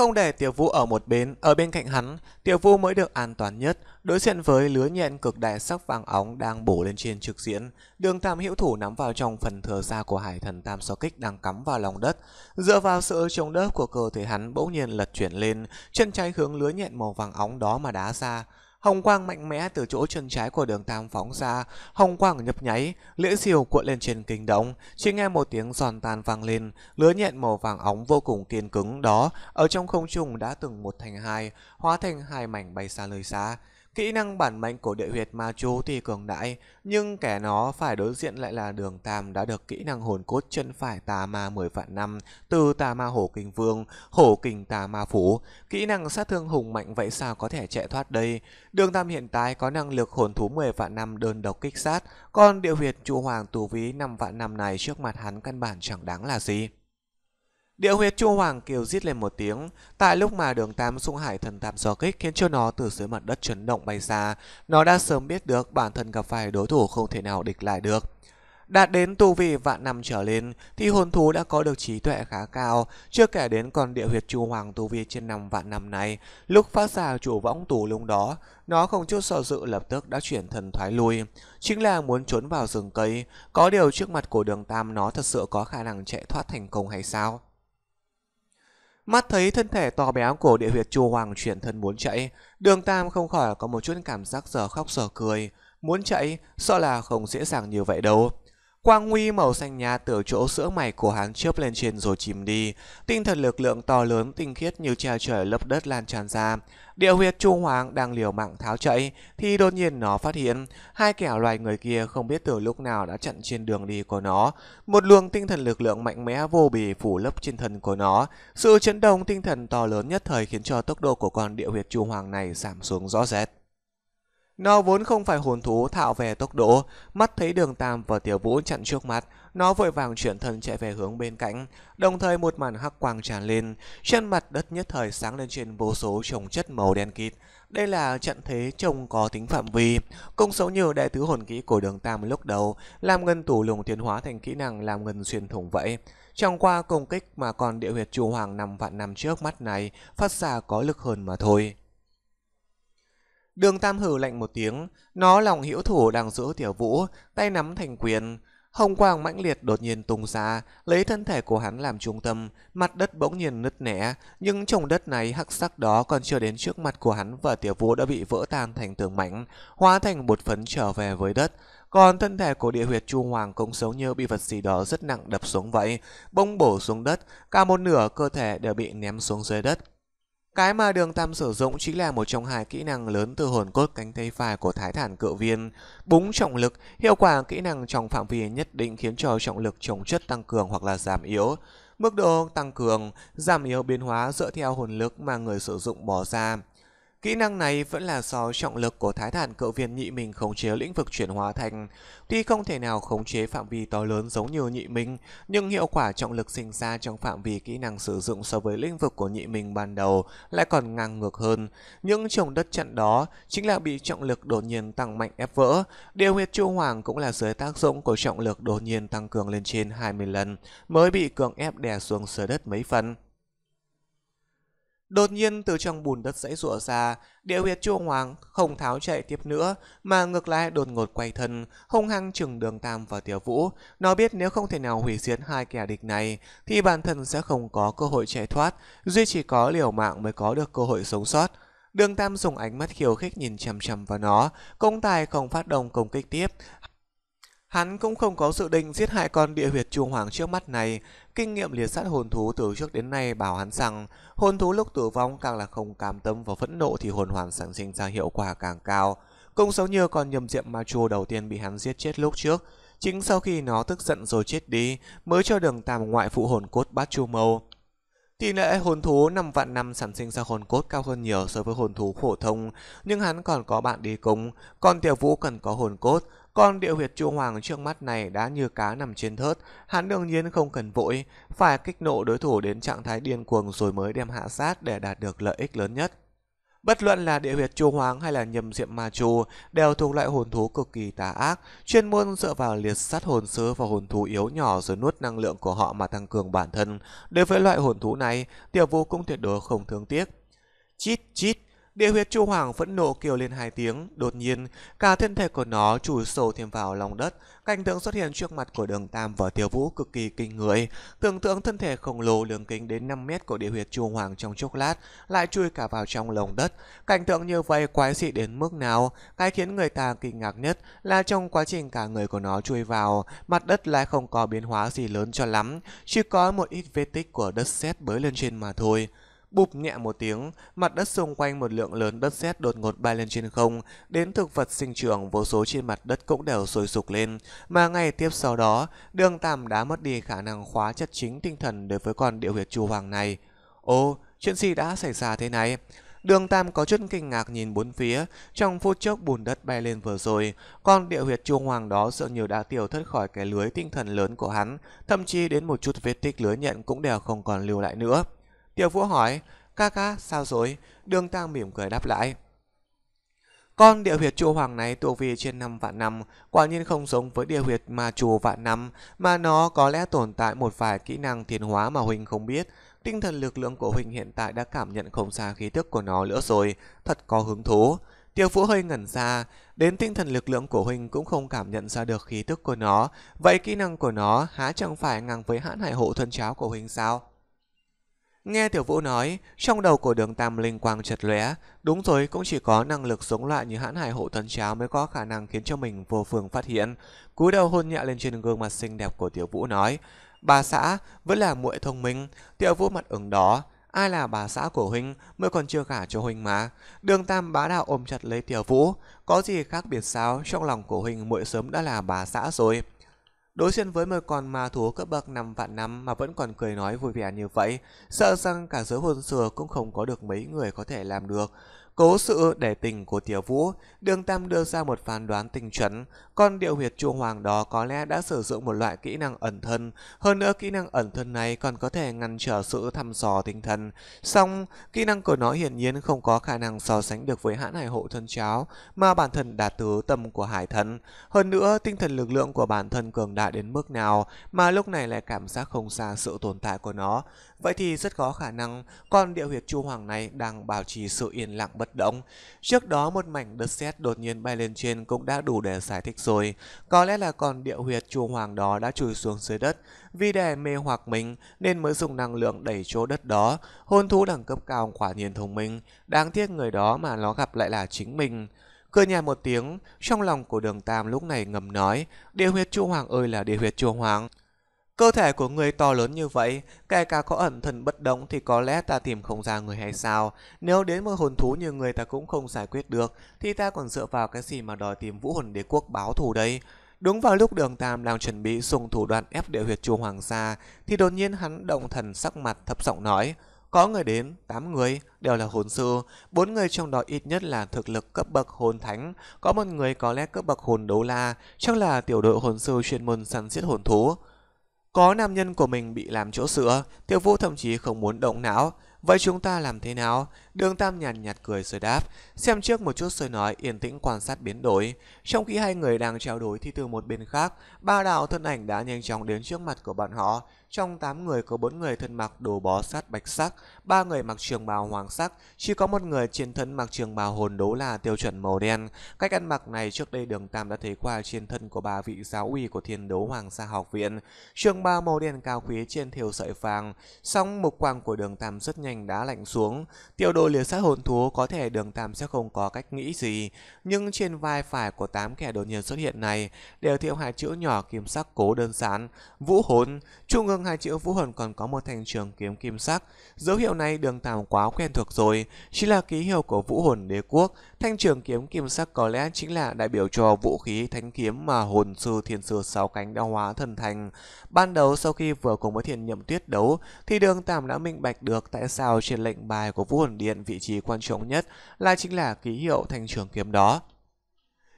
Không để Tiểu Vũ ở một bên, ở bên cạnh hắn, Tiểu Vũ mới được an toàn nhất, đối diện với lứa nhện cực đại sắc vàng óng đang bổ lên trên trực diễn. Đường Tam Hữu Thủ nắm vào trong phần thừa xa của Hải Thần Tam So Kích đang cắm vào lòng đất, dựa vào sự chống đỡ của cơ thể hắn bỗng nhiên lật chuyển lên, chân trái hướng lứa nhện màu vàng óng đó mà đá ra hồng quang mạnh mẽ từ chỗ chân trái của đường tam phóng ra hồng quang nhấp nháy lưỡi siêu cuộn lên trên kinh đống chỉ nghe một tiếng giòn tan vang lên lứa nhện màu vàng óng vô cùng kiên cứng đó ở trong không trung đã từng một thành hai hóa thành hai mảnh bay xa lời xa Kỹ năng bản mệnh của địa huyệt ma chú thì cường đại, nhưng kẻ nó phải đối diện lại là đường tam đã được kỹ năng hồn cốt chân phải tà ma 10 vạn năm từ tà ma hổ kinh vương, hổ kinh tà ma phú. Kỹ năng sát thương hùng mạnh vậy sao có thể chạy thoát đây? Đường tam hiện tại có năng lực hồn thú 10 vạn năm đơn độc kích sát, còn địa huyệt chủ hoàng tù ví 5 vạn năm này trước mặt hắn căn bản chẳng đáng là gì. Địa huyệt Chu Hoàng Kiều rít lên một tiếng, tại lúc mà đường tam xung hải thần tam do kích khiến cho nó từ dưới mặt đất chấn động bay ra, nó đã sớm biết được bản thân gặp phải đối thủ không thể nào địch lại được. Đạt đến tu vi vạn năm trở lên thì hồn thú đã có được trí tuệ khá cao, chưa kể đến còn địa huyệt Chu Hoàng tu vi trên năm vạn năm này, lúc phát ra chủ võng tù lung đó, nó không chút sợ dự lập tức đã chuyển thần thoái lui, chính là muốn trốn vào rừng cây, có điều trước mặt của đường tam nó thật sự có khả năng chạy thoát thành công hay sao? Mắt thấy thân thể to béo của địa huyệt chu hoàng chuyển thân muốn chạy, đường Tam không khỏi có một chút cảm giác giờ khóc giờ cười. Muốn chạy, sợ là không dễ dàng như vậy đâu. Quang Nguy màu xanh nhạt từ chỗ sữa mày của hắn chớp lên trên rồi chìm đi. Tinh thần lực lượng to lớn tinh khiết như che trời lấp đất lan tràn ra. Địa huyệt Trung Hoàng đang liều mạng tháo chạy thì đột nhiên nó phát hiện hai kẻ loài người kia không biết từ lúc nào đã chặn trên đường đi của nó. Một luồng tinh thần lực lượng mạnh mẽ vô bì phủ lấp trên thân của nó. Sự chấn động tinh thần to lớn nhất thời khiến cho tốc độ của con địa huyệt Trung Hoàng này giảm xuống rõ rệt. Nó vốn không phải hồn thú thạo về tốc độ, mắt thấy đường Tam và Tiểu Vũ chặn trước mặt, nó vội vàng chuyển thân chạy về hướng bên cạnh, đồng thời một màn hắc quang tràn lên, chân mặt đất nhất thời sáng lên trên vô số trồng chất màu đen kịt. Đây là trận thế trông có tính phạm vi, cũng xấu nhiều đại tứ hồn kỹ của đường Tam lúc đầu, làm ngân tủ lùng tiến hóa thành kỹ năng làm ngân xuyên thủng vậy. Trong qua công kích mà còn địa huyệt trù hoàng năm vạn năm trước mắt này, phát ra có lực hơn mà thôi. Đường Tam hử lạnh một tiếng, nó lòng hiểu thủ đang giữ tiểu vũ, tay nắm thành quyền. Hồng quang mãnh liệt đột nhiên tung ra, lấy thân thể của hắn làm trung tâm, mặt đất bỗng nhiên nứt nẻ, nhưng chồng đất này hắc sắc đó còn chưa đến trước mặt của hắn và tiểu vũ đã bị vỡ tan thành tường mảnh, hóa thành bột phấn trở về với đất. Còn thân thể của địa huyệt Chu Hoàng cũng giống như bị vật gì đó rất nặng đập xuống vậy, bông bổ xuống đất, cả một nửa cơ thể đều bị ném xuống dưới đất. Cái mà Đường Tam sử dụng chính là một trong hai kỹ năng lớn từ hồn cốt cánh tay phải của Thái Thản Cự Viên. Búng trọng lực, hiệu quả kỹ năng trong phạm vi nhất định khiến cho trọng lực chống chất tăng cường hoặc là giảm yếu. Mức độ tăng cường, giảm yếu biến hóa dựa theo hồn lực mà người sử dụng bỏ ra. Kỹ năng này vẫn là do trọng lực của thái thản cự viên nhị mình khống chế lĩnh vực chuyển hóa thành. Tuy không thể nào khống chế phạm vi to lớn giống như nhị mình, nhưng hiệu quả trọng lực sinh ra trong phạm vi kỹ năng sử dụng so với lĩnh vực của nhị mình ban đầu lại còn ngang ngược hơn. Những trồng đất chặn đó chính là bị trọng lực đột nhiên tăng mạnh ép vỡ. Điều huyệt chu hoàng cũng là dưới tác dụng của trọng lực đột nhiên tăng cường lên trên 20 lần mới bị cường ép đè xuống sở đất mấy phần. Đột nhiên từ trong bùn đất dãy rụa ra, địa huyệt chua hoàng không tháo chạy tiếp nữa, mà ngược lại đột ngột quay thân, hung hăng chừng đường tam và tiểu vũ. Nó biết nếu không thể nào hủy diệt hai kẻ địch này, thì bản thân sẽ không có cơ hội chạy thoát, duy chỉ có liều mạng mới có được cơ hội sống sót. Đường Tam dùng ánh mắt khiêu khích nhìn chằm chằm vào nó, công tài không phát động công kích tiếp, Hắn cũng không có dự định giết hại con địa huyệt trùng hoàng trước mắt này, kinh nghiệm liệt sát hồn thú từ trước đến nay bảo hắn rằng hồn thú lúc tử vong càng là không cảm tâm và phẫn nộ thì hồn hoàn sản sinh ra hiệu quả càng cao. Cũng giống như con nhầm diệm ma chua đầu tiên bị hắn giết chết lúc trước, chính sau khi nó tức giận rồi chết đi mới cho đường tam ngoại phụ hồn cốt bát chu mâu. Tỷ lệ hồn thú 5 vạn năm sản sinh ra hồn cốt cao hơn nhiều so với hồn thú phổ thông, nhưng hắn còn có bạn đi cùng, còn tiểu vũ cần có hồn cốt, con điệu huyệt chu hoàng trước mắt này đã như cá nằm trên thớt, hắn đương nhiên không cần vội, phải kích nộ đối thủ đến trạng thái điên cuồng rồi mới đem hạ sát để đạt được lợi ích lớn nhất. Bất luận là địa huyệt chu hoàng hay là nhầm diệm ma chu đều thuộc loại hồn thú cực kỳ tà ác, chuyên môn dựa vào liệt sát hồn sứ và hồn thú yếu nhỏ rồi nuốt năng lượng của họ mà tăng cường bản thân. Đối với loại hồn thú này, tiểu vũ cũng tuyệt đối không thương tiếc. Chít chít, Địa huyệt Chu Hoàng phẫn nộ kêu lên hai tiếng, đột nhiên, cả thân thể của nó chùi sâu thêm vào lòng đất. Cảnh tượng xuất hiện trước mặt của đường Tam và Tiêu Vũ cực kỳ kinh người. Tưởng tượng thân thể khổng lồ đường kính đến 5 mét của địa huyệt Chu Hoàng trong chốc lát, lại chui cả vào trong lòng đất. Cảnh tượng như vậy quái dị đến mức nào? Cái khiến người ta kinh ngạc nhất là trong quá trình cả người của nó chui vào, mặt đất lại không có biến hóa gì lớn cho lắm, chỉ có một ít vết tích của đất sét bới lên trên mà thôi bụp nhẹ một tiếng, mặt đất xung quanh một lượng lớn đất sét đột ngột bay lên trên không, đến thực vật sinh trưởng vô số trên mặt đất cũng đều sôi sục lên, mà ngay tiếp sau đó, đường tam đã mất đi khả năng khóa chất chính tinh thần đối với con điệu huyệt chu hoàng này. Ô, chuyện gì đã xảy ra thế này? Đường Tam có chút kinh ngạc nhìn bốn phía, trong phút chốc bùn đất bay lên vừa rồi, con địa huyệt chu hoàng đó sợ nhiều đã tiểu thất khỏi cái lưới tinh thần lớn của hắn, thậm chí đến một chút vết tích lưới nhận cũng đều không còn lưu lại nữa. Tiểu Vũ hỏi, ca ca sao rồi? Đường Tăng mỉm cười đáp lại. Con địa huyệt chùa hoàng này tu vi trên 5 vạn năm, quả nhiên không giống với địa huyệt mà chùa vạn năm, mà nó có lẽ tồn tại một vài kỹ năng tiến hóa mà Huỳnh không biết. Tinh thần lực lượng của Huỳnh hiện tại đã cảm nhận không xa khí tức của nó nữa rồi, thật có hứng thú. Tiêu Vũ hơi ngẩn ra, đến tinh thần lực lượng của Huỳnh cũng không cảm nhận ra được khí tức của nó, vậy kỹ năng của nó há chẳng phải ngang với hãn hải hộ thân cháo của Huỳnh sao? Nghe Tiểu Vũ nói, trong đầu của đường Tam Linh Quang chật lóe, đúng rồi cũng chỉ có năng lực sống loại như hãn hải hộ thần cháo mới có khả năng khiến cho mình vô phương phát hiện. Cúi đầu hôn nhẹ lên trên gương mặt xinh đẹp của Tiểu Vũ nói, bà xã vẫn là muội thông minh, Tiểu Vũ mặt ửng đỏ, ai là bà xã của huynh mới còn chưa gả cho huynh mà. Đường Tam bá đạo ôm chặt lấy Tiểu Vũ, có gì khác biệt sao trong lòng của huynh muội sớm đã là bà xã rồi. Đối diện với một con ma thú cấp bậc 5 vạn năm mà vẫn còn cười nói vui vẻ như vậy, sợ rằng cả giới hồn xưa cũng không có được mấy người có thể làm được. Cố sự để tình của Tiểu Vũ, Đường Tam đưa ra một phán đoán tinh chuẩn, con điệu huyệt trụ hoàng đó có lẽ đã sử dụng một loại kỹ năng ẩn thân, hơn nữa kỹ năng ẩn thân này còn có thể ngăn trở sự thăm dò tinh thần. Song, kỹ năng của nó hiển nhiên không có khả năng so sánh được với hãn hải hộ thân cháo mà bản thân đạt tứ tâm của hải thần. Hơn nữa, tinh thần lực lượng của bản thân cường đại đến mức nào mà lúc này lại cảm giác không xa sự tồn tại của nó. Vậy thì rất có khả năng con địa huyệt chu hoàng này đang bảo trì sự yên lặng bất động. Trước đó một mảnh đất sét đột nhiên bay lên trên cũng đã đủ để giải thích rồi rồi, có lẽ là còn địa huyệt chùa hoàng đó đã chùi xuống dưới đất, vì để mê hoặc mình nên mới dùng năng lượng đẩy chỗ đất đó, hôn thú đẳng cấp cao quả nhiên thông minh, đáng tiếc người đó mà nó gặp lại là chính mình. Cười nhạt một tiếng, trong lòng của đường Tam lúc này ngầm nói, địa huyệt chùa hoàng ơi là địa huyệt chùa hoàng, Cơ thể của người to lớn như vậy, kể cả có ẩn thần bất động thì có lẽ ta tìm không ra người hay sao. Nếu đến một hồn thú như người ta cũng không giải quyết được, thì ta còn dựa vào cái gì mà đòi tìm vũ hồn đế quốc báo thù đây. Đúng vào lúc đường tam đang chuẩn bị dùng thủ đoạn ép địa huyệt chùa hoàng sa, thì đột nhiên hắn động thần sắc mặt thấp giọng nói. Có người đến, 8 người, đều là hồn sư, bốn người trong đó ít nhất là thực lực cấp bậc hồn thánh, có một người có lẽ cấp bậc hồn đấu la, chắc là tiểu đội hồn sư chuyên môn săn giết hồn thú. Có nam nhân của mình bị làm chỗ sữa, Tiêu Vũ thậm chí không muốn động não. Vậy chúng ta làm thế nào? Đường Tam nhàn nhạt, nhạt cười rồi đáp, xem trước một chút rồi nói, yên tĩnh quan sát biến đổi. Trong khi hai người đang trao đổi thì từ một bên khác, ba đạo thân ảnh đã nhanh chóng đến trước mặt của bọn họ, trong 8 người có 4 người thân mặc đồ bó sát bạch sắc, 3 người mặc trường bào hoàng sắc, chỉ có một người trên thân mặc trường bào hồn đấu là tiêu chuẩn màu đen. Cách ăn mặc này trước đây Đường Tam đã thấy qua trên thân của ba vị giáo uy của Thiên đấu Hoàng Sa học viện, trường bào màu đen cao quý trên thêu sợi vàng. Song mục quang của Đường Tam rất nhanh đã lạnh xuống. tiêu đồ liệt sát hồn thú có thể Đường Tam sẽ không có cách nghĩ gì, nhưng trên vai phải của tám kẻ đột nhiên xuất hiện này đều thiệu hai chữ nhỏ kim sắc cố đơn giản, vũ hồn, trung ương trong hai chữ Vũ Hồn còn có một thanh trường kiếm kim sắc. Dấu hiệu này đường tàm quá quen thuộc rồi, chỉ là ký hiệu của Vũ Hồn Đế Quốc. Thanh trường kiếm kim sắc có lẽ chính là đại biểu cho vũ khí thánh kiếm mà hồn sư thiên sư sáu cánh đã hóa thần thành. Ban đầu sau khi vừa cùng với thiền nhậm tuyết đấu, thì đường tàm đã minh bạch được tại sao trên lệnh bài của Vũ Hồn Điện vị trí quan trọng nhất là chính là ký hiệu thanh trường kiếm đó.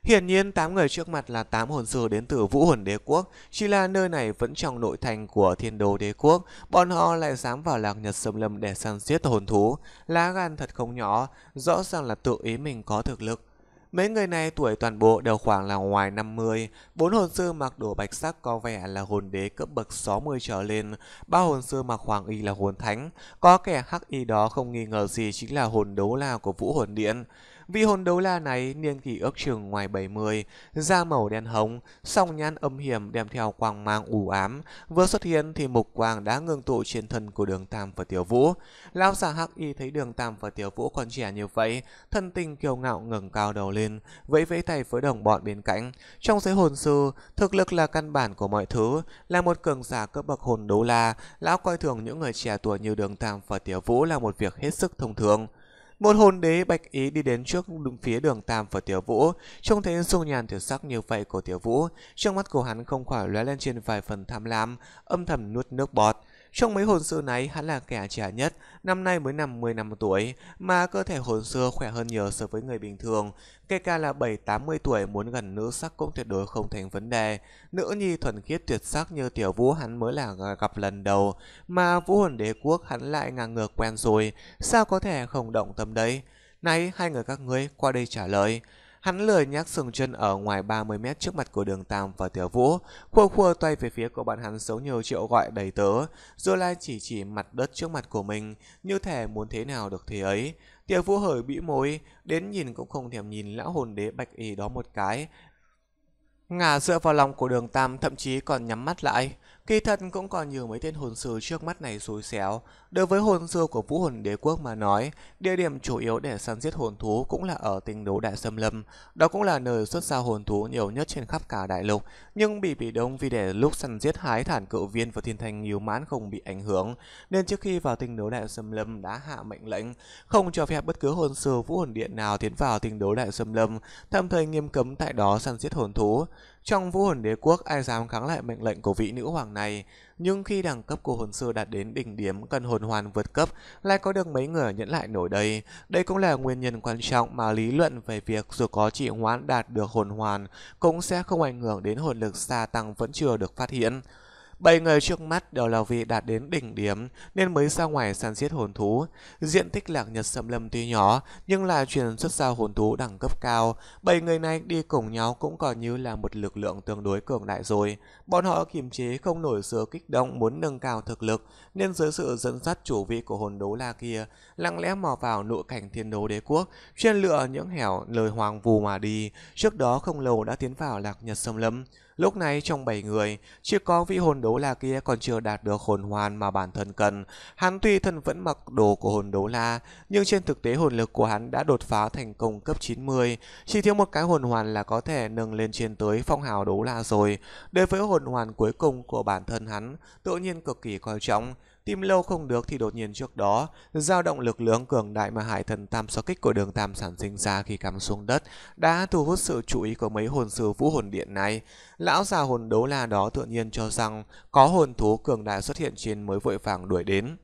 Hiển nhiên, tám người trước mặt là tám hồn sư đến từ Vũ Hồn Đế Quốc, chỉ là nơi này vẫn trong nội thành của Thiên Đô Đế Quốc, bọn họ lại dám vào Lạc Nhật Sâm Lâm để săn giết hồn thú, lá gan thật không nhỏ, rõ ràng là tự ý mình có thực lực. Mấy người này tuổi toàn bộ đều khoảng là ngoài 50, bốn hồn sư mặc đồ bạch sắc có vẻ là hồn đế cấp bậc 60 trở lên, ba hồn sư mặc hoàng y là hồn thánh, có kẻ hắc y đó không nghi ngờ gì chính là hồn đấu la của Vũ Hồn Điện. Vị hồn đấu la này niên kỷ ước chừng ngoài 70, da màu đen hồng, song nhan âm hiểm đem theo quang mang u ám. Vừa xuất hiện thì mục quang đã ngưng tụ trên thân của đường Tam và Tiểu Vũ. Lão già Hắc Y thấy đường Tam và Tiểu Vũ còn trẻ như vậy, thân tình kiêu ngạo ngẩng cao đầu lên, vẫy vẫy tay với đồng bọn bên cạnh. Trong giới hồn sư, thực lực là căn bản của mọi thứ, là một cường giả cấp bậc hồn đấu la, lão coi thường những người trẻ tuổi như đường Tam và Tiểu Vũ là một việc hết sức thông thường. Một hồn đế bạch ý đi đến trước đường phía đường Tam và Tiểu Vũ, trông thấy dung nhàn tiểu sắc như vậy của Tiểu Vũ, trong mắt của hắn không khỏi lóe lên trên vài phần tham lam, âm thầm nuốt nước bọt. Trong mấy hồn sư này, hắn là kẻ trẻ nhất, năm nay mới năm 10 năm tuổi, mà cơ thể hồn xưa khỏe hơn nhiều so với người bình thường. Kể cả là 7-80 tuổi muốn gần nữ sắc cũng tuyệt đối không thành vấn đề. Nữ nhi thuần khiết tuyệt sắc như tiểu vũ hắn mới là gặp lần đầu, mà vũ hồn đế quốc hắn lại ngang ngược quen rồi, sao có thể không động tâm đấy? Này, hai người các ngươi qua đây trả lời. Hắn lười nhác sừng chân ở ngoài 30 mét trước mặt của đường Tam và Tiểu Vũ, khua khua tay về phía của bạn hắn xấu nhiều triệu gọi đầy tớ, rồi lại chỉ chỉ mặt đất trước mặt của mình, như thể muốn thế nào được thế ấy. Tiểu Vũ hởi bĩ môi đến nhìn cũng không thèm nhìn lão hồn đế bạch y đó một cái, ngà dựa vào lòng của đường Tam thậm chí còn nhắm mắt lại. Kỳ thật cũng còn nhiều mấy tên hồn sư trước mắt này xui xéo. Đối với hồn sư của vũ hồn đế quốc mà nói, địa điểm chủ yếu để săn giết hồn thú cũng là ở tinh đấu đại xâm lâm. Đó cũng là nơi xuất ra hồn thú nhiều nhất trên khắp cả đại lục. Nhưng bị bị đông vì để lúc săn giết hái thản cự viên và thiên thanh nhiều mãn không bị ảnh hưởng, nên trước khi vào tinh đấu đại xâm lâm đã hạ mệnh lệnh không cho phép bất cứ hồn sư vũ hồn điện nào tiến vào tinh đấu đại xâm lâm, tạm thời nghiêm cấm tại đó săn giết hồn thú. Trong vũ hồn đế quốc, ai dám kháng lại mệnh lệnh của vị nữ hoàng này. Nhưng khi đẳng cấp của hồn sư đạt đến đỉnh điểm cần hồn hoàn vượt cấp, lại có được mấy người nhẫn lại nổi đây. Đây cũng là nguyên nhân quan trọng mà lý luận về việc dù có trị hoãn đạt được hồn hoàn, cũng sẽ không ảnh hưởng đến hồn lực gia tăng vẫn chưa được phát hiện. Bảy người trước mắt đều là vị đạt đến đỉnh điểm nên mới ra ngoài săn giết hồn thú. Diện tích lạc nhật xâm lâm tuy nhỏ nhưng là truyền xuất ra hồn thú đẳng cấp cao. Bảy người này đi cùng nhau cũng còn như là một lực lượng tương đối cường đại rồi. Bọn họ kiềm chế không nổi sự kích động muốn nâng cao thực lực nên dưới sự dẫn dắt chủ vị của hồn đấu la kia lặng lẽ mò vào nội cảnh thiên đấu đế quốc chuyên lựa những hẻo lời hoàng vù mà đi. Trước đó không lâu đã tiến vào lạc nhật xâm lâm. Lúc này trong bảy người, chỉ có vị hồn đấu la kia còn chưa đạt được hồn hoàn mà bản thân cần. Hắn tuy thân vẫn mặc đồ của hồn đấu la, nhưng trên thực tế hồn lực của hắn đã đột phá thành công cấp 90. Chỉ thiếu một cái hồn hoàn là có thể nâng lên trên tới phong hào đấu la rồi. Đối với hồn hoàn cuối cùng của bản thân hắn, tự nhiên cực kỳ coi trọng. Tim lâu không được thì đột nhiên trước đó, dao động lực lượng cường đại mà hải thần tam so kích của đường tam sản sinh ra khi cắm xuống đất đã thu hút sự chú ý của mấy hồn sư vũ hồn điện này. Lão già hồn đấu la đó tự nhiên cho rằng có hồn thú cường đại xuất hiện trên mới vội vàng đuổi đến.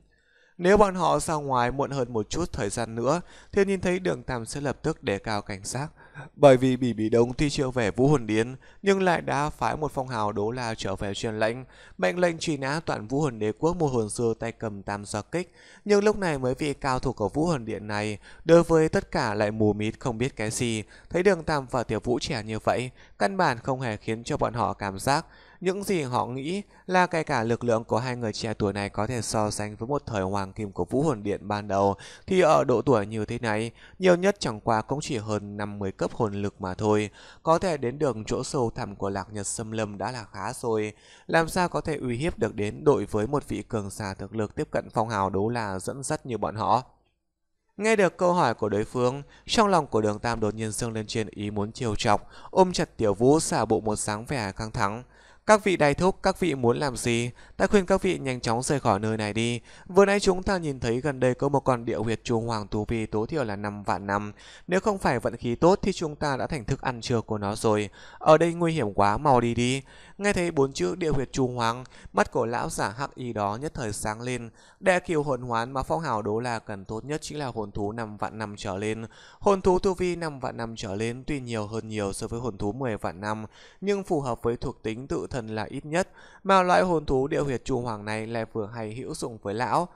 Nếu bọn họ ra ngoài muộn hơn một chút thời gian nữa, thì nhìn thấy đường tam sẽ lập tức đề cao cảnh giác. Bởi vì Bỉ Bỉ Đông tuy chưa về Vũ Hồn Điến, nhưng lại đã phái một phong hào đố la trở về truyền lệnh, mệnh lệnh truy nã toàn Vũ Hồn Đế quốc một hồn sư tay cầm tam xoa kích. Nhưng lúc này mấy vị cao thủ của Vũ Hồn Điện này, đối với tất cả lại mù mịt không biết cái gì, thấy đường tam và tiểu vũ trẻ như vậy, căn bản không hề khiến cho bọn họ cảm giác những gì họ nghĩ là kể cả lực lượng của hai người trẻ tuổi này có thể so sánh với một thời hoàng kim của Vũ Hồn Điện ban đầu thì ở độ tuổi như thế này, nhiều nhất chẳng qua cũng chỉ hơn 50 cấp hồn lực mà thôi. Có thể đến đường chỗ sâu thẳm của Lạc Nhật Sâm Lâm đã là khá rồi. Làm sao có thể uy hiếp được đến đội với một vị cường giả thực lực tiếp cận phong hào đấu là dẫn dắt như bọn họ. Nghe được câu hỏi của đối phương, trong lòng của đường Tam đột nhiên dâng lên trên ý muốn chiều chọc, ôm chặt Tiểu Vũ xả bộ một sáng vẻ căng thẳng. Các vị đại thúc, các vị muốn làm gì? Ta khuyên các vị nhanh chóng rời khỏi nơi này đi. Vừa nãy chúng ta nhìn thấy gần đây có một con địa huyệt chu hoàng tu vi tối thiểu là 5 vạn năm. Nếu không phải vận khí tốt thì chúng ta đã thành thức ăn trưa của nó rồi. Ở đây nguy hiểm quá, mau đi đi. Nghe thấy bốn chữ địa huyệt trù hoàng, mắt của lão giả hắc y đó nhất thời sáng lên. Đệ kiều hồn hoán mà phong hào đố là cần tốt nhất chính là hồn thú năm vạn năm trở lên. Hồn thú tu vi năm vạn năm trở lên tuy nhiều hơn nhiều so với hồn thú 10 vạn năm, nhưng phù hợp với thuộc tính tự thân là ít nhất, mà loại hồn thú địa huyệt trù hoàng này lại vừa hay hữu dụng với lão.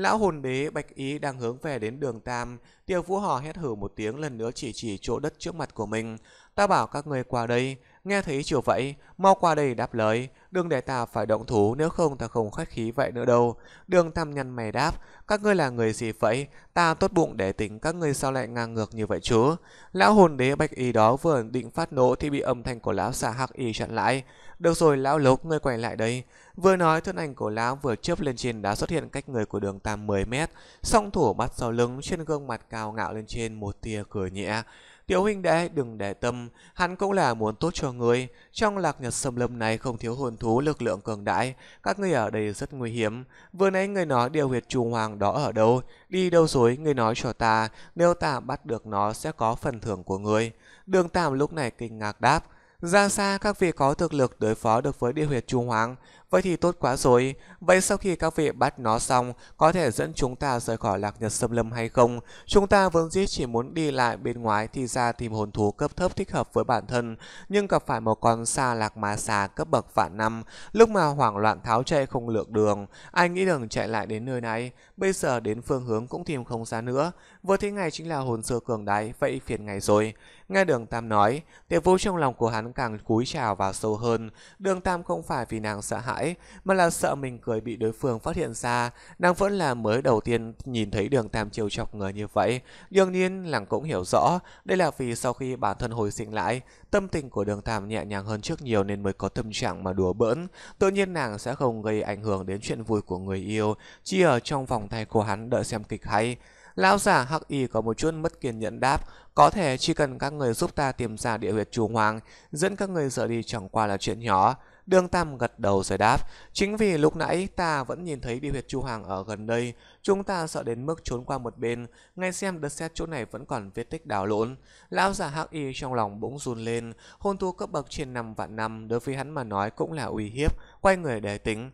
Lão hồn đế Bạch Ý đang hướng về đến đường Tam, tiêu vũ hò hét hử một tiếng lần nữa chỉ chỉ chỗ đất trước mặt của mình. Ta bảo các người qua đây, nghe thấy chiều vậy, mau qua đây đáp lời, đừng để ta phải động thủ nếu không ta không khách khí vậy nữa đâu. Đường Tam nhăn mày đáp, các ngươi là người gì vậy, ta tốt bụng để tính các ngươi sao lại ngang ngược như vậy chứ. Lão hồn đế Bạch Ý đó vừa định phát nổ thì bị âm thanh của lão xà hắc y chặn lại. Được rồi, lão lốp ngươi quay lại đây. Vừa nói thân ảnh của lão vừa chớp lên trên đã xuất hiện cách người của đường tam 10 mét. Song thủ bắt sau lưng trên gương mặt cao ngạo lên trên một tia cười nhẹ. Tiểu huynh đệ đừng để tâm, hắn cũng là muốn tốt cho ngươi. Trong lạc nhật sầm lâm này không thiếu hồn thú lực lượng cường đại, các ngươi ở đây rất nguy hiểm. Vừa nãy ngươi nói điều huyệt trùng hoàng đó ở đâu, đi đâu rồi ngươi nói cho ta, nếu ta bắt được nó sẽ có phần thưởng của ngươi. Đường Tam lúc này kinh ngạc đáp, Giang Sa các vị có thực lực đối phó được với địa huyệt trung hoàng Vậy thì tốt quá rồi. Vậy sau khi các vị bắt nó xong, có thể dẫn chúng ta rời khỏi lạc nhật xâm lâm hay không? Chúng ta vốn dĩ chỉ muốn đi lại bên ngoài thì ra tìm hồn thú cấp thấp thích hợp với bản thân, nhưng gặp phải một con xa lạc ma xà cấp bậc vạn năm, lúc mà hoảng loạn tháo chạy không lược đường. Ai nghĩ đừng chạy lại đến nơi này, bây giờ đến phương hướng cũng tìm không ra nữa. Vừa thế ngày chính là hồn xưa cường đáy, vậy phiền ngày rồi. Nghe đường Tam nói, tiệp vũ trong lòng của hắn càng cúi trào vào sâu hơn. Đường Tam không phải vì nàng sợ hãi hãi, mà là sợ mình cười bị đối phương phát hiện ra. Nàng vẫn là mới đầu tiên nhìn thấy đường Tam chiều chọc người như vậy. Đương nhiên, nàng cũng hiểu rõ, đây là vì sau khi bản thân hồi sinh lại, tâm tình của đường Tam nhẹ nhàng hơn trước nhiều nên mới có tâm trạng mà đùa bỡn. Tự nhiên nàng sẽ không gây ảnh hưởng đến chuyện vui của người yêu, chỉ ở trong vòng tay của hắn đợi xem kịch hay. Lão giả Hắc Y có một chút mất kiên nhẫn đáp, có thể chỉ cần các người giúp ta tìm ra địa huyệt chủ hoàng, dẫn các người rời đi chẳng qua là chuyện nhỏ. Đường Tam gật đầu rồi đáp, chính vì lúc nãy ta vẫn nhìn thấy địa huyệt Chu Hoàng ở gần đây, chúng ta sợ đến mức trốn qua một bên, ngay xem đợt xét chỗ này vẫn còn vết tích đào lộn. Lão già Hắc Y trong lòng bỗng run lên, hôn thu cấp bậc trên năm vạn năm đối với hắn mà nói cũng là uy hiếp, quay người để tính.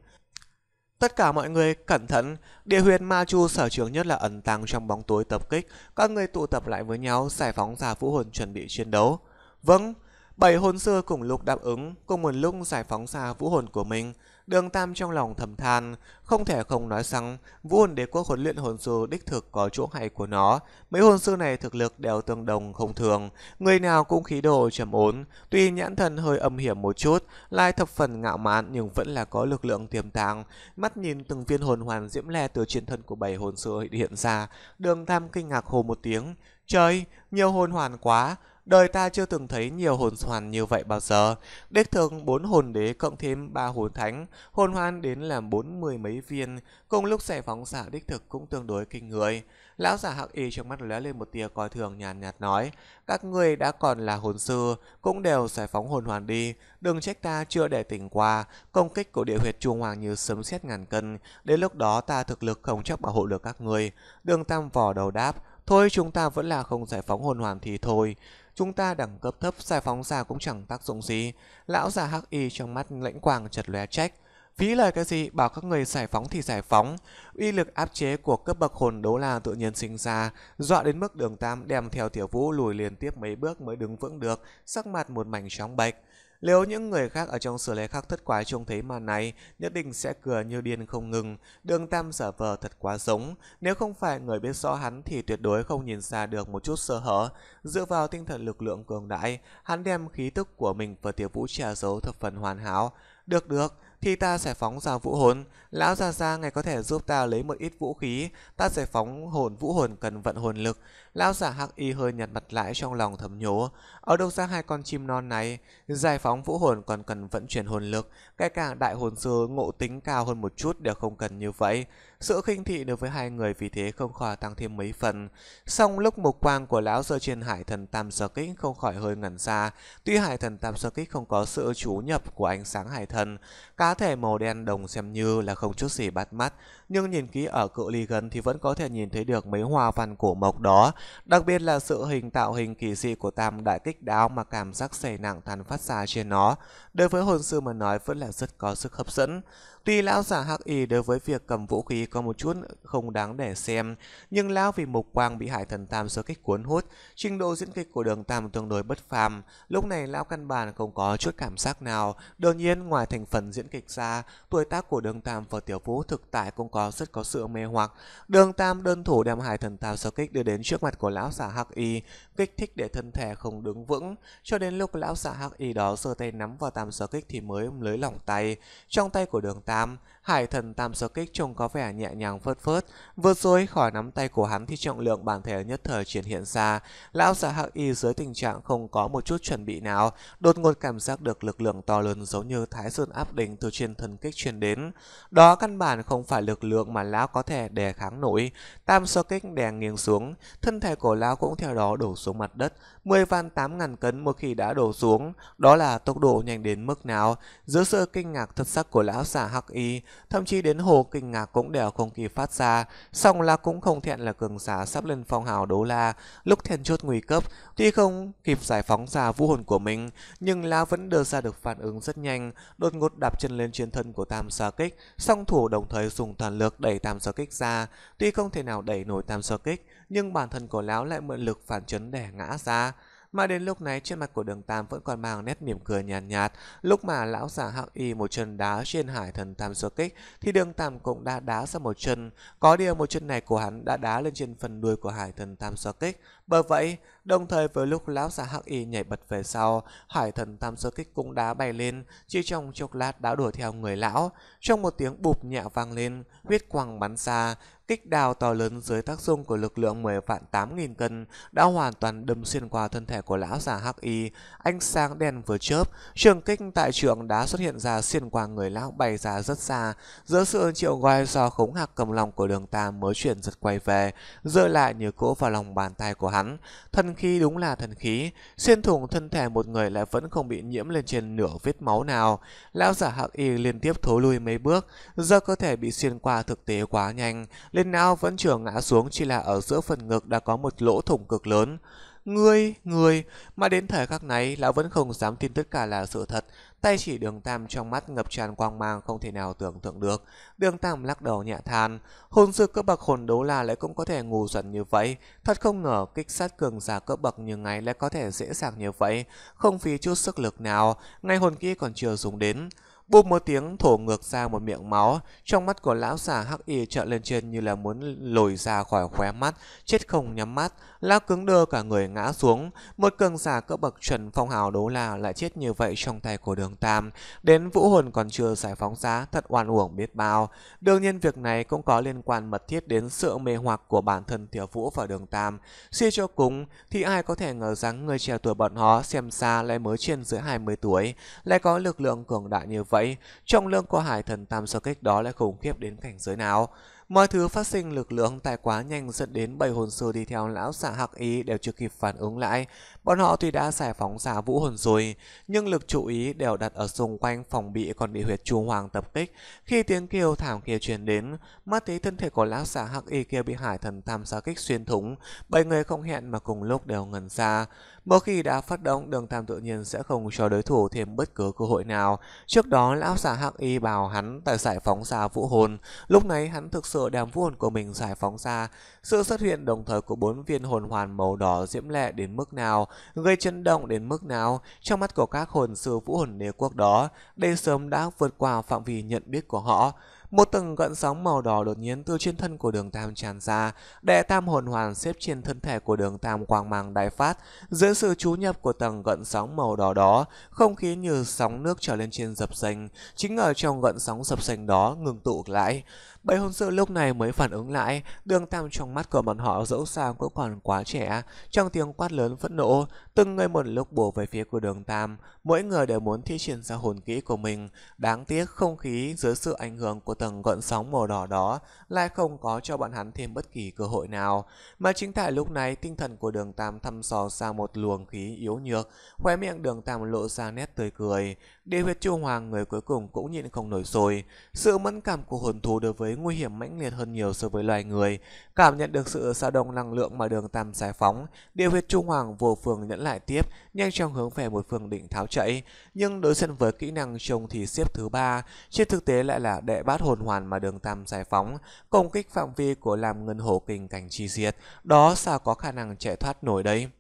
Tất cả mọi người cẩn thận, địa huyệt Ma Chu sở trường nhất là ẩn tàng trong bóng tối tập kích, các người tụ tập lại với nhau giải phóng ra vũ hồn chuẩn bị chiến đấu. Vâng, Bảy hồn sư cùng lúc đáp ứng, cùng một lúc giải phóng ra vũ hồn của mình. Đường Tam trong lòng thầm than, không thể không nói rằng vũ hồn đế quốc huấn luyện hồn sư đích thực có chỗ hay của nó. Mấy hồn sư này thực lực đều tương đồng không thường, người nào cũng khí đồ trầm ổn, tuy nhãn thần hơi âm hiểm một chút, lại thập phần ngạo mạn nhưng vẫn là có lực lượng tiềm tàng. Mắt nhìn từng viên hồn hoàn diễm lè từ trên thân của bảy hồn sư hiện ra, Đường Tam kinh ngạc hồ một tiếng, "Trời, nhiều hồn hoàn quá!" đời ta chưa từng thấy nhiều hồn hoàn như vậy bao giờ. Đích thực bốn hồn đế cộng thêm ba hồn thánh, hồn hoan đến làm bốn mươi mấy viên, cùng lúc giải phóng xả đích thực cũng tương đối kinh người. Lão giả hắc y trong mắt lóe lên một tia coi thường nhàn nhạt, nhạt nói, các người đã còn là hồn sư, cũng đều giải phóng hồn hoàn đi, đừng trách ta chưa để tỉnh qua, công kích của địa huyệt chuông hoàng như sấm sét ngàn cân, đến lúc đó ta thực lực không chắc bảo hộ được các người. Đường Tam vỏ đầu đáp, thôi chúng ta vẫn là không giải phóng hồn hoàn thì thôi. Chúng ta đẳng cấp thấp giải phóng ra cũng chẳng tác dụng gì. Lão già hắc y trong mắt lãnh quàng chật lóe trách. Phí lời cái gì bảo các người giải phóng thì giải phóng Uy lực áp chế của cấp bậc hồn đấu la tự nhiên sinh ra Dọa đến mức đường tam đem theo tiểu vũ lùi liên tiếp mấy bước mới đứng vững được Sắc mặt một mảnh tróng bệch nếu những người khác ở trong xử lễ khắc thất quái trông thấy màn này, nhất định sẽ cười như điên không ngừng. Đường Tam giả vờ thật quá giống. Nếu không phải người biết rõ hắn thì tuyệt đối không nhìn ra được một chút sơ hở. Dựa vào tinh thần lực lượng cường đại, hắn đem khí tức của mình và tiểu vũ trà giấu thập phần hoàn hảo. Được được, thì ta sẽ phóng ra vũ hồn, lão già già ngài có thể giúp ta lấy một ít vũ khí, ta sẽ phóng hồn vũ hồn cần vận hồn lực. Lão giả hắc y hơi nhặt mặt lại trong lòng thầm nhố, ở đâu ra hai con chim non này, giải phóng vũ hồn còn cần vận chuyển hồn lực, cái cả đại hồn sư ngộ tính cao hơn một chút đều không cần như vậy. Sự khinh thị đối với hai người vì thế không khỏi tăng thêm mấy phần. Song lúc mục quang của lão rơi trên hải thần tam sơ kích không khỏi hơi ngẩn ra, tuy hải thần tam sơ kích không có sự chú nhập của ánh sáng hải thần, cá thể màu đen đồng xem như là không chút gì bắt mắt, nhưng nhìn kỹ ở cự ly gần thì vẫn có thể nhìn thấy được mấy hoa văn cổ mộc đó, đặc biệt là sự hình tạo hình kỳ dị của tam đại kích đáo mà cảm giác dày nặng thần phát ra trên nó, đối với hồn sư mà nói vẫn là rất có sức hấp dẫn. Tuy lão giả hắc y đối với việc cầm vũ khí có một chút không đáng để xem, nhưng lão vì mục quang bị hải thần tam sơ kích cuốn hút, trình độ diễn kịch của đường tam tương đối bất phàm, lúc này lão căn bản không có chút cảm giác nào. Đương nhiên ngoài thành phần diễn kịch ra, tuổi tác của đường tam và tiểu vũ thực tại cũng có rất có sự mê hoặc. Đường tam đơn thủ đem hải thần tam sơ kích đưa đến trước mặt của lão giả hắc y, kích thích để thân thể không đứng vững, cho đến lúc lão giả hắc y đó giơ tay nắm vào tam sơ kích thì mới lưới lỏng tay. Trong tay của đường tam làm Hải thần tam sơ kích trông có vẻ nhẹ nhàng phớt phớt, vừa rồi khỏi nắm tay của hắn thì trọng lượng bản thể nhất thời chuyển hiện ra. Lão giả hắc y dưới tình trạng không có một chút chuẩn bị nào, đột ngột cảm giác được lực lượng to lớn giống như thái sơn áp đỉnh từ trên thần kích truyền đến. Đó căn bản không phải lực lượng mà lão có thể đè kháng nổi. Tam sơ kích đè nghiêng xuống, thân thể của lão cũng theo đó đổ xuống mặt đất. Mười vạn tám ngàn cấn một khi đã đổ xuống, đó là tốc độ nhanh đến mức nào. Dưới sự kinh ngạc thật sắc của lão giả hắc y, thậm chí đến Hồ kinh ngạc cũng đều không kịp phát ra, song là cũng không thẹn là cường giả sắp lên phong hào đấu la, lúc then chốt nguy cấp, tuy không kịp giải phóng ra vũ hồn của mình, nhưng La vẫn đưa ra được phản ứng rất nhanh, đột ngột đạp chân lên trên thân của Tam Sa Kích, song thủ đồng thời dùng toàn lực đẩy Tam Sa Kích ra, tuy không thể nào đẩy nổi Tam Sa Kích, nhưng bản thân của lão lại mượn lực phản chấn để ngã ra. Mà đến lúc này trên mặt của đường Tam vẫn còn mang nét mỉm cười nhàn nhạt, nhạt. Lúc mà lão giả hạng y một chân đá trên hải thần Tam sơ kích thì đường Tam cũng đã đá ra một chân. Có điều một chân này của hắn đã đá lên trên phần đuôi của hải thần Tam sơ kích. Bởi vậy, đồng thời với lúc lão giả hạng y nhảy bật về sau, hải thần Tam sơ kích cũng đá bay lên, chỉ trong chốc lát đã đuổi theo người lão. Trong một tiếng bụp nhẹ vang lên, huyết quang bắn xa, Kích đào to lớn dưới tác dụng của lực lượng 10 vạn 8 nghìn cân đã hoàn toàn đâm xuyên qua thân thể của lão già hắc y. Ánh sáng đen vừa chớp, trường kích tại trường đã xuất hiện ra xuyên qua người lão bay ra rất xa. Giữa sự triệu gọi do khống hạc cầm lòng của đường ta mới chuyển giật quay về, dựa lại như cỗ vào lòng bàn tay của hắn. Thần khí đúng là thần khí, xuyên thủng thân thể một người lại vẫn không bị nhiễm lên trên nửa vết máu nào. Lão già hắc y liên tiếp thối lui mấy bước, do cơ thể bị xuyên qua thực tế quá nhanh, lên não vẫn chưa ngã xuống chỉ là ở giữa phần ngực đã có một lỗ thủng cực lớn. Ngươi, ngươi, mà đến thời khắc này lão vẫn không dám tin tất cả là sự thật. Tay chỉ đường tam trong mắt ngập tràn quang mang không thể nào tưởng tượng được. Đường tam lắc đầu nhẹ than, hồn sư cấp bậc hồn đấu là lại cũng có thể ngủ xuẩn như vậy. Thật không ngờ kích sát cường giả cấp bậc như ngày lại có thể dễ dàng như vậy, không phí chút sức lực nào, ngay hồn kia còn chưa dùng đến. Bụp một tiếng thổ ngược ra một miệng máu, trong mắt của lão già hắc y trợn lên trên như là muốn lồi ra khỏi khóe mắt, chết không nhắm mắt, lão cứng đơ cả người ngã xuống, một cường giả cỡ bậc chuẩn phong hào đấu la lại chết như vậy trong tay của đường Tam, đến vũ hồn còn chưa giải phóng giá thật oan uổng biết bao. Đương nhiên việc này cũng có liên quan mật thiết đến sự mê hoặc của bản thân Tiểu Vũ và đường Tam. Suy cho cùng thì ai có thể ngờ rằng người trẻ tuổi bọn họ xem xa lại mới trên dưới 20 tuổi, lại có lực lượng cường đại như vậy, trong lương của hải thần Tam sơ kích đó lại khủng khiếp đến cảnh giới nào. Mọi thứ phát sinh lực lượng tài quá nhanh dẫn đến bảy hồn sư đi theo lão xạ hắc ý đều chưa kịp phản ứng lại. Bọn họ tuy đã giải phóng xạ vũ hồn rồi, nhưng lực chú ý đều đặt ở xung quanh phòng bị còn bị huyệt chu hoàng tập kích. Khi tiếng kêu thảm kia truyền đến, mắt thấy thân thể của lão xạ hắc y kia bị hải thần tham gia kích xuyên thủng, bảy người không hẹn mà cùng lúc đều ngần ra. Một khi đã phát động, đường tam tự nhiên sẽ không cho đối thủ thêm bất cứ cơ hội nào. Trước đó, lão giả hắc y bảo hắn tại giải phóng ra vũ hồn. Lúc này hắn thực sự đem vũ hồn của mình giải phóng ra. Sự xuất hiện đồng thời của bốn viên hồn hoàn màu đỏ diễm lệ đến mức nào, gây chấn động đến mức nào trong mắt của các hồn sư vũ hồn đế quốc đó, đây sớm đã vượt qua phạm vi nhận biết của họ. Một tầng gợn sóng màu đỏ đột nhiên từ trên thân của đường Tam tràn ra, đệ Tam hồn hoàn xếp trên thân thể của đường Tam quang mang đại phát. Dưới sự chú nhập của tầng gợn sóng màu đỏ đó, không khí như sóng nước trở lên trên dập xanh, chính ở trong gợn sóng dập xanh đó ngừng tụ lại. Bầy hôn sự lúc này mới phản ứng lại, đường tam trong mắt của bọn họ dẫu sao cũng còn quá trẻ, trong tiếng quát lớn phẫn nộ, từng người một lúc bổ về phía của đường tam, mỗi người đều muốn thi triển ra hồn kỹ của mình. Đáng tiếc không khí dưới sự ảnh hưởng của tầng gợn sóng màu đỏ đó lại không có cho bọn hắn thêm bất kỳ cơ hội nào. Mà chính tại lúc này, tinh thần của đường tam thăm dò ra một luồng khí yếu nhược, khóe miệng đường tam lộ ra nét tươi cười. Địa huyết chu hoàng người cuối cùng cũng nhịn không nổi rồi, sự mẫn cảm của hồn thú đối với nguy hiểm mãnh liệt hơn nhiều so với loài người. Cảm nhận được sự dao động năng lượng mà đường tam giải phóng, địa huyết trung hoàng vô phường nhẫn lại tiếp, nhanh chóng hướng về một phương định tháo chạy. Nhưng đối diện với kỹ năng trông thì xếp thứ ba, trên thực tế lại là đệ bát hồn hoàn mà đường tam giải phóng, công kích phạm vi của làm ngân hổ kinh cảnh chi diệt, đó sao có khả năng chạy thoát nổi đây.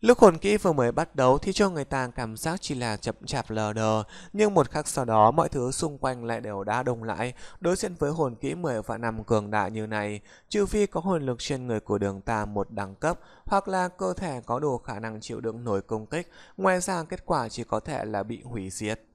Lúc hồn kỹ vừa mới bắt đầu thì cho người ta cảm giác chỉ là chậm chạp lờ đờ, nhưng một khắc sau đó mọi thứ xung quanh lại đều đã đồng lại, đối diện với hồn kỹ 10 vạn năm cường đại như này, trừ phi có hồn lực trên người của đường ta một đẳng cấp, hoặc là cơ thể có đủ khả năng chịu đựng nổi công kích, ngoài ra kết quả chỉ có thể là bị hủy diệt.